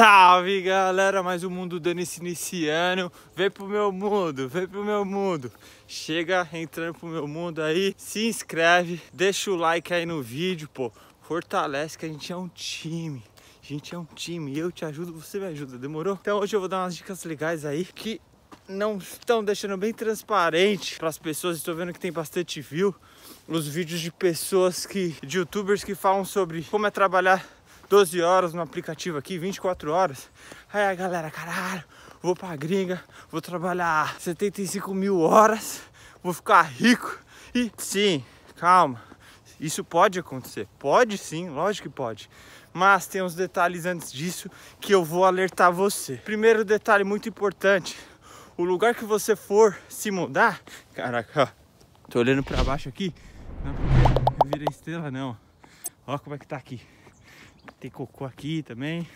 Salve galera, mais um Mundo dando esse iniciando. Vem pro meu mundo, vem pro meu mundo Chega entrando pro meu mundo aí Se inscreve, deixa o like aí no vídeo, pô Fortalece que a gente é um time A gente é um time, eu te ajudo, você me ajuda, demorou? Então hoje eu vou dar umas dicas legais aí Que não estão deixando bem transparente para as pessoas. Estou vendo que tem bastante view nos vídeos de pessoas que, de youtubers que falam sobre como é trabalhar 12 horas no aplicativo aqui, 24 horas. Aí galera, caralho, vou pra gringa, vou trabalhar 75 mil horas, vou ficar rico. E sim, calma, isso pode acontecer. Pode sim, lógico que pode. Mas tem uns detalhes antes disso que eu vou alertar você. Primeiro detalhe muito importante: o lugar que você for se mudar. Caraca, tô olhando pra baixo aqui. Não é vira estrela, não. Olha como é que tá aqui. Tem cocô aqui também.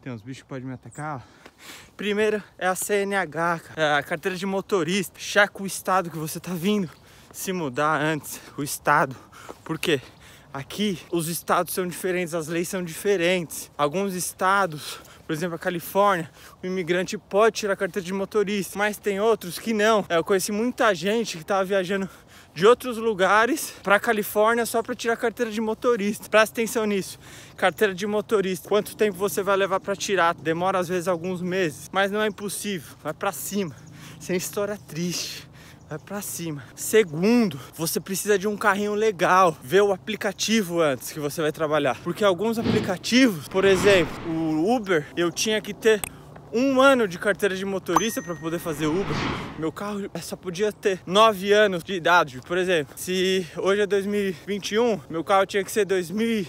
Tem uns bichos que podem me atacar. Primeiro é a CNH, é a carteira de motorista. Checa o estado que você está vindo. Se mudar antes o estado. Por quê? Aqui os estados são diferentes, as leis são diferentes. Alguns estados por exemplo, a Califórnia, o imigrante pode tirar carteira de motorista, mas tem outros que não. É, eu conheci muita gente que estava viajando de outros lugares para a Califórnia só para tirar carteira de motorista. Presta atenção nisso. Carteira de motorista, quanto tempo você vai levar para tirar? Demora às vezes alguns meses, mas não é impossível. Vai para cima. Sem história triste vai para cima. Segundo, você precisa de um carrinho legal. Vê o aplicativo antes que você vai trabalhar, porque alguns aplicativos, por exemplo, Uber, eu tinha que ter um ano de carteira de motorista para poder fazer Uber. Meu carro é só podia ter nove anos de idade. Por exemplo, se hoje é 2021, meu carro tinha que ser 2000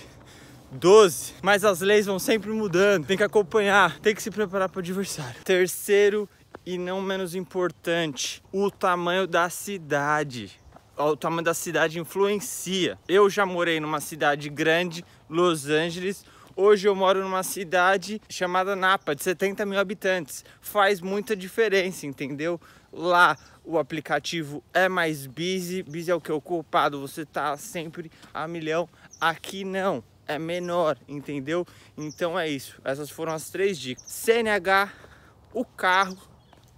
12, mas as leis vão sempre mudando, tem que acompanhar, tem que se preparar para o adversário. Terceiro e não menos importante, o tamanho da cidade. O tamanho da cidade influencia. Eu já morei numa cidade grande, Los Angeles, Hoje eu moro numa cidade chamada Napa, de 70 mil habitantes. Faz muita diferença, entendeu? Lá o aplicativo é mais busy, busy é o que é ocupado, você tá sempre a milhão. Aqui não, é menor, entendeu? Então é isso. Essas foram as três dicas. CNH, o carro,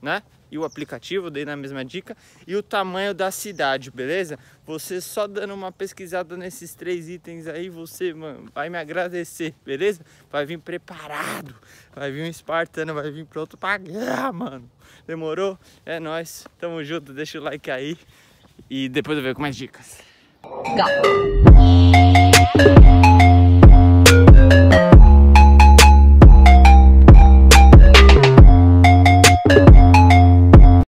né? e o aplicativo, dei na mesma dica, e o tamanho da cidade, beleza? Você só dando uma pesquisada nesses três itens aí, você mano, vai me agradecer, beleza? Vai vir preparado, vai vir um espartano, vai vir pronto pra guerra, mano. Demorou? É nóis, tamo junto, deixa o like aí e depois eu vejo com mais dicas. Go.